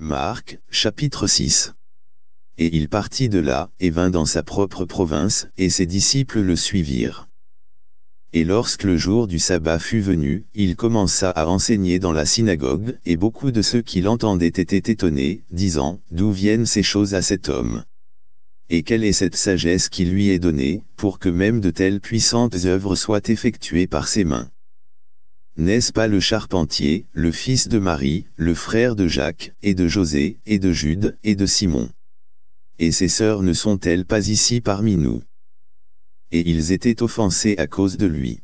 Marc, chapitre 6. Et il partit de là, et vint dans sa propre province, et ses disciples le suivirent. Et lorsque le jour du sabbat fut venu, il commença à enseigner dans la synagogue, et beaucoup de ceux qui l'entendaient étaient étonnés, disant, D'où viennent ces choses à cet homme Et quelle est cette sagesse qui lui est donnée, pour que même de telles puissantes œuvres soient effectuées par ses mains n'est-ce pas le charpentier, le fils de Marie, le frère de Jacques, et de José, et de Jude, et de Simon Et ses sœurs ne sont-elles pas ici parmi nous Et ils étaient offensés à cause de lui.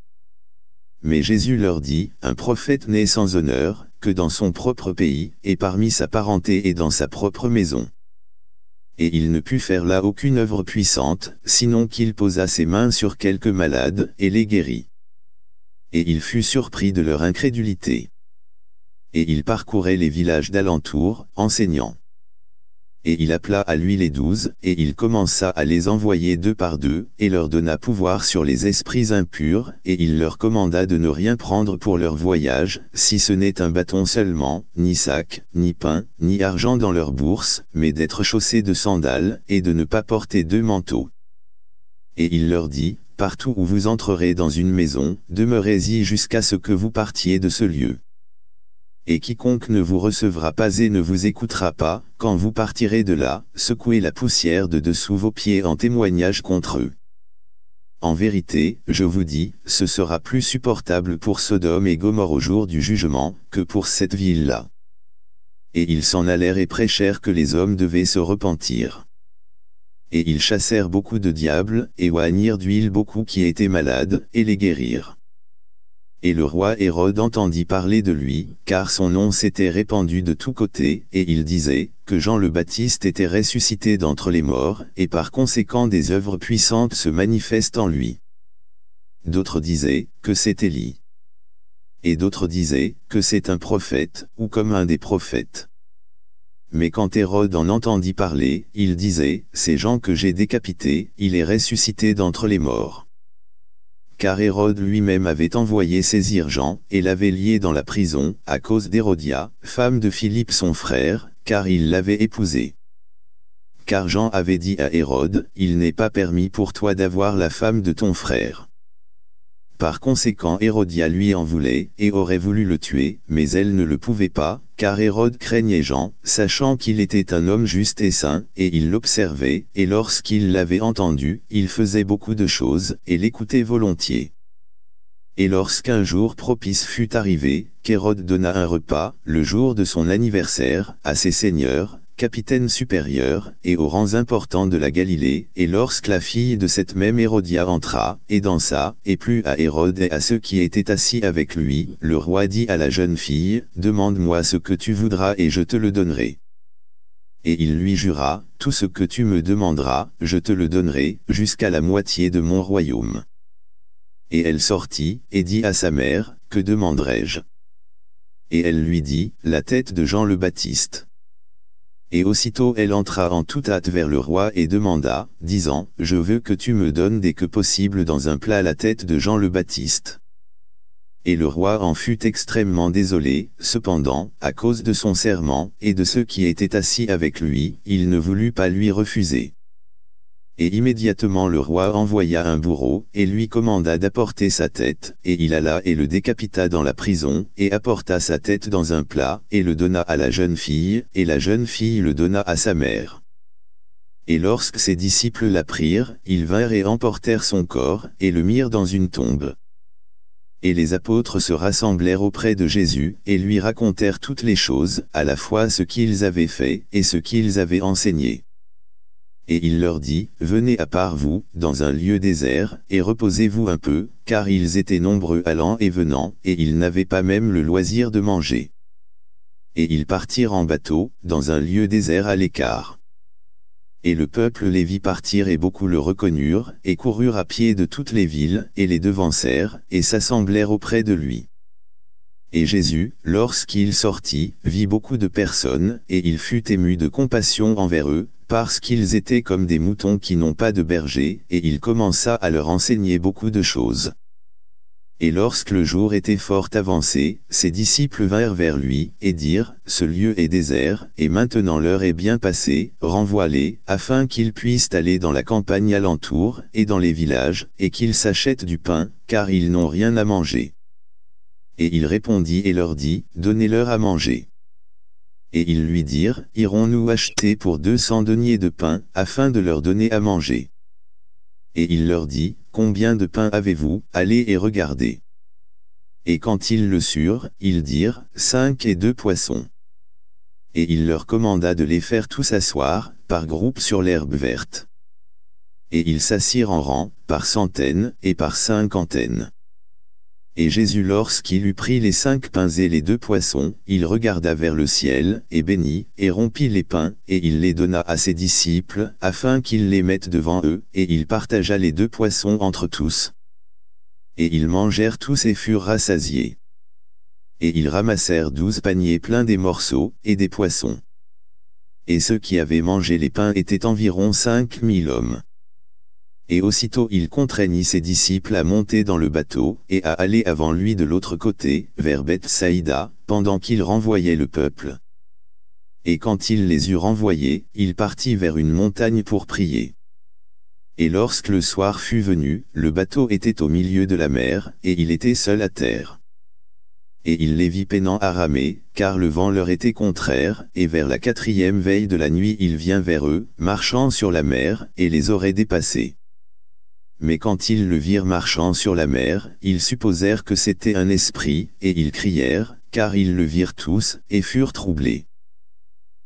Mais Jésus leur dit, un prophète n'est sans honneur, que dans son propre pays, et parmi sa parenté et dans sa propre maison. Et il ne put faire là aucune œuvre puissante, sinon qu'il posa ses mains sur quelques malades, et les guérit et il fut surpris de leur incrédulité. Et il parcourait les villages d'alentour, enseignant. Et il appela à lui les douze, et il commença à les envoyer deux par deux, et leur donna pouvoir sur les esprits impurs, et il leur commanda de ne rien prendre pour leur voyage, si ce n'est un bâton seulement, ni sac, ni pain, ni argent dans leur bourse, mais d'être chaussés de sandales, et de ne pas porter deux manteaux. Et il leur dit, partout où vous entrerez dans une maison, demeurez-y jusqu'à ce que vous partiez de ce lieu. Et quiconque ne vous recevra pas et ne vous écoutera pas, quand vous partirez de là, secouez la poussière de dessous vos pieds en témoignage contre eux. En vérité, je vous dis, ce sera plus supportable pour Sodome et Gomorre au jour du jugement, que pour cette ville-là. Et ils s'en allèrent et prêchèrent que les hommes devaient se repentir et ils chassèrent beaucoup de diables, et oignirent d'huile beaucoup qui étaient malades, et les guérirent. Et le roi Hérode entendit parler de lui, car son nom s'était répandu de tous côtés, et il disait, que Jean le Baptiste était ressuscité d'entre les morts, et par conséquent des œuvres puissantes se manifestent en lui. D'autres disaient, que c'est Élie. Et d'autres disaient, que c'est un prophète, ou comme un des prophètes. Mais quand Hérode en entendit parler, il disait, Ces gens que j'ai décapités, il est ressuscité d'entre les morts. Car Hérode lui-même avait envoyé saisir Jean, et l'avait lié dans la prison, à cause d'Hérodia, femme de Philippe son frère, car il l'avait épousée. Car Jean avait dit à Hérode, Il n'est pas permis pour toi d'avoir la femme de ton frère. Par conséquent Hérodia lui en voulait, et aurait voulu le tuer, mais elle ne le pouvait pas, car Hérode craignait Jean, sachant qu'il était un homme juste et saint, et il l'observait, et lorsqu'il l'avait entendu, il faisait beaucoup de choses, et l'écoutait volontiers. Et lorsqu'un jour propice fut arrivé, qu'Hérode donna un repas, le jour de son anniversaire, à ses seigneurs, capitaine supérieur, et aux rangs importants de la Galilée, et lorsque la fille de cette même Hérodia entra, et dansa, et plut à Hérode et à ceux qui étaient assis avec lui, le roi dit à la jeune fille, « Demande-moi ce que tu voudras et je te le donnerai. » Et il lui jura, « Tout ce que tu me demanderas, je te le donnerai, jusqu'à la moitié de mon royaume. » Et elle sortit, et dit à sa mère, « Que demanderai-je » Et elle lui dit, « La tête de Jean le Baptiste. » Et aussitôt elle entra en toute hâte vers le roi et demanda, disant, « Je veux que tu me donnes dès que possible dans un plat la tête de Jean le Baptiste. » Et le roi en fut extrêmement désolé, cependant, à cause de son serment, et de ceux qui étaient assis avec lui, il ne voulut pas lui refuser et immédiatement le roi envoya un bourreau, et lui commanda d'apporter sa tête, et il alla et le décapita dans la prison, et apporta sa tête dans un plat, et le donna à la jeune fille, et la jeune fille le donna à sa mère. Et lorsque ses disciples la ils vinrent et emportèrent son corps, et le mirent dans une tombe. Et les apôtres se rassemblèrent auprès de Jésus, et lui racontèrent toutes les choses, à la fois ce qu'ils avaient fait, et ce qu'ils avaient enseigné et il leur dit, Venez à part vous, dans un lieu désert, et reposez-vous un peu, car ils étaient nombreux allant et venant, et ils n'avaient pas même le loisir de manger. Et ils partirent en bateau, dans un lieu désert à l'écart. Et le peuple les vit partir et beaucoup le reconnurent, et coururent à pied de toutes les villes, et les devancèrent, et s'assemblèrent auprès de lui. Et Jésus, lorsqu'il sortit, vit beaucoup de personnes, et il fut ému de compassion envers eux, parce qu'ils étaient comme des moutons qui n'ont pas de berger, et il commença à leur enseigner beaucoup de choses. Et lorsque le jour était fort avancé, ses disciples vinrent vers lui, et dirent, « Ce lieu est désert, et maintenant l'heure est bien passée, renvoie-les, afin qu'ils puissent aller dans la campagne alentour, et dans les villages, et qu'ils s'achètent du pain, car ils n'ont rien à manger. » Et il répondit et leur dit, « Donnez-leur à manger. » et ils lui dirent, Irons-nous acheter pour deux cents deniers de pain, afin de leur donner à manger Et il leur dit, Combien de pain avez-vous, allez et regardez. Et quand ils le surent, ils dirent, Cinq et deux poissons. Et il leur commanda de les faire tous asseoir, par groupe sur l'herbe verte. Et ils s'assirent en rang, par centaines et par cinquantaines. Et Jésus lorsqu'il eut pris les cinq pains et les deux poissons, il regarda vers le ciel, et bénit, et rompit les pains, et il les donna à ses disciples, afin qu'ils les mettent devant eux, et il partagea les deux poissons entre tous. Et ils mangèrent tous et furent rassasiés. Et ils ramassèrent douze paniers pleins des morceaux, et des poissons. Et ceux qui avaient mangé les pains étaient environ cinq mille hommes et aussitôt il contraignit ses disciples à monter dans le bateau, et à aller avant lui de l'autre côté, vers Bethsaïda, pendant qu'il renvoyait le peuple. Et quand il les eut renvoyés, il partit vers une montagne pour prier. Et lorsque le soir fut venu, le bateau était au milieu de la mer, et il était seul à terre. Et il les vit peinant à ramer, car le vent leur était contraire, et vers la quatrième veille de la nuit il vient vers eux, marchant sur la mer, et les aurait dépassés mais quand ils le virent marchant sur la mer, ils supposèrent que c'était un esprit, et ils crièrent, car ils le virent tous, et furent troublés.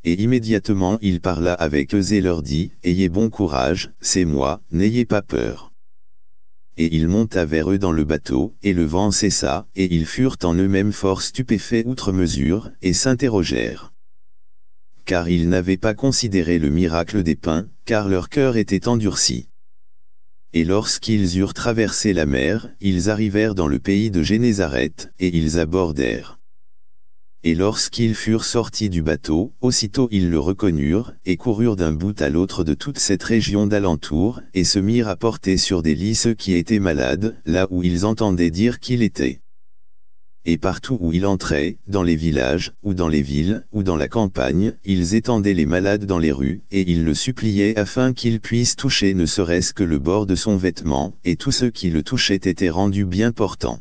Et immédiatement il parla avec eux et leur dit, Ayez bon courage, c'est moi, n'ayez pas peur. Et il monta vers eux dans le bateau, et le vent cessa, et ils furent en eux-mêmes fort stupéfaits outre mesure, et s'interrogèrent car ils n'avaient pas considéré le miracle des pains, car leur cœur était endurci. Et lorsqu'ils eurent traversé la mer, ils arrivèrent dans le pays de Génézareth, et ils abordèrent. Et lorsqu'ils furent sortis du bateau, aussitôt ils le reconnurent, et coururent d'un bout à l'autre de toute cette région d'alentour, et se mirent à porter sur des lits ceux qui étaient malades, là où ils entendaient dire qu'il était et partout où il entrait, dans les villages, ou dans les villes, ou dans la campagne, ils étendaient les malades dans les rues, et ils le suppliaient afin qu'ils puisse toucher ne serait-ce que le bord de son vêtement, et tous ceux qui le touchaient étaient rendus bien portants.